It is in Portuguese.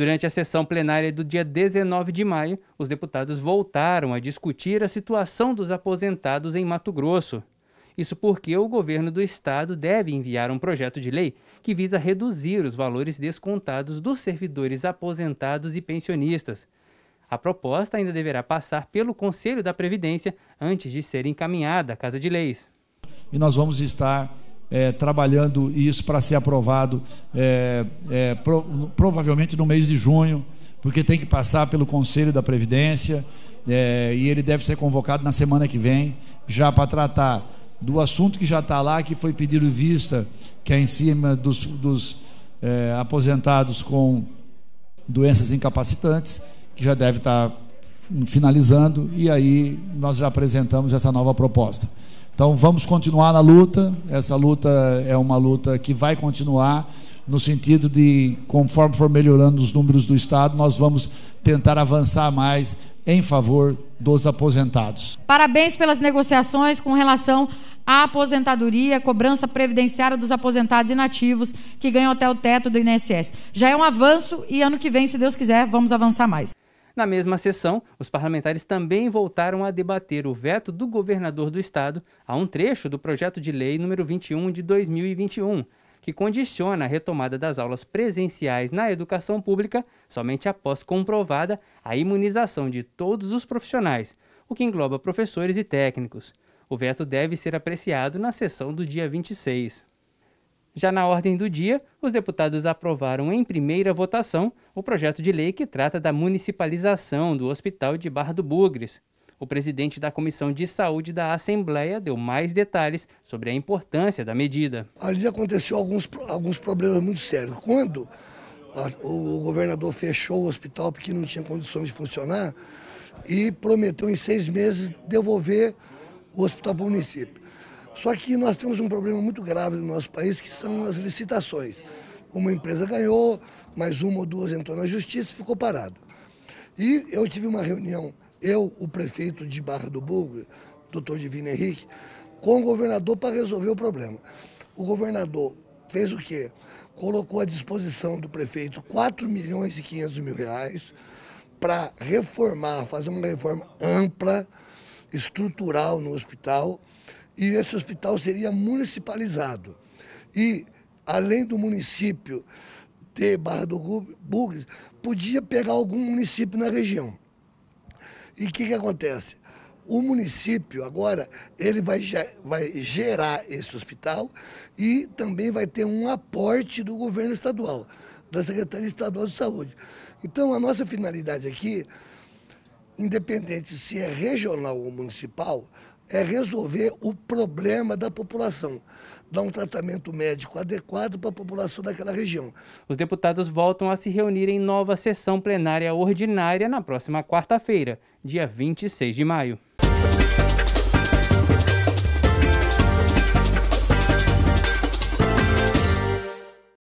Durante a sessão plenária do dia 19 de maio, os deputados voltaram a discutir a situação dos aposentados em Mato Grosso. Isso porque o governo do estado deve enviar um projeto de lei que visa reduzir os valores descontados dos servidores aposentados e pensionistas. A proposta ainda deverá passar pelo Conselho da Previdência antes de ser encaminhada à Casa de Leis. E nós vamos estar é, trabalhando isso para ser aprovado é, é, pro, provavelmente no mês de junho, porque tem que passar pelo Conselho da Previdência é, e ele deve ser convocado na semana que vem, já para tratar do assunto que já está lá, que foi pedido vista, que é em cima dos, dos é, aposentados com doenças incapacitantes, que já deve estar tá finalizando, e aí nós já apresentamos essa nova proposta. Então vamos continuar na luta. Essa luta é uma luta que vai continuar no sentido de conforme for melhorando os números do estado, nós vamos tentar avançar mais em favor dos aposentados. Parabéns pelas negociações com relação à aposentadoria, cobrança previdenciária dos aposentados inativos que ganham até o teto do INSS. Já é um avanço e ano que vem, se Deus quiser, vamos avançar mais. Na mesma sessão, os parlamentares também voltaram a debater o veto do governador do estado a um trecho do projeto de lei número 21 de 2021, que condiciona a retomada das aulas presenciais na educação pública somente após comprovada a imunização de todos os profissionais, o que engloba professores e técnicos. O veto deve ser apreciado na sessão do dia 26. Já na ordem do dia, os deputados aprovaram em primeira votação o projeto de lei que trata da municipalização do Hospital de Barra do Bugres. O presidente da Comissão de Saúde da Assembleia deu mais detalhes sobre a importância da medida. Ali aconteceu alguns, alguns problemas muito sérios. Quando a, o, o governador fechou o hospital porque não tinha condições de funcionar e prometeu em seis meses devolver o hospital para o município. Só que nós temos um problema muito grave no nosso país, que são as licitações. Uma empresa ganhou, mais uma ou duas entrou na justiça e ficou parado. E eu tive uma reunião, eu, o prefeito de Barra do Burgo, doutor Divino Henrique, com o governador para resolver o problema. O governador fez o quê? Colocou à disposição do prefeito 4 milhões e 500 mil reais para reformar, fazer uma reforma ampla, estrutural no hospital, e esse hospital seria municipalizado. E, além do município de Barra do Bugres, podia pegar algum município na região. E o que, que acontece? O município agora ele vai, vai gerar esse hospital e também vai ter um aporte do governo estadual, da Secretaria Estadual de Saúde. Então a nossa finalidade aqui, independente se é regional ou municipal, é resolver o problema da população, dar um tratamento médico adequado para a população daquela região. Os deputados voltam a se reunir em nova sessão plenária ordinária na próxima quarta-feira, dia 26 de maio.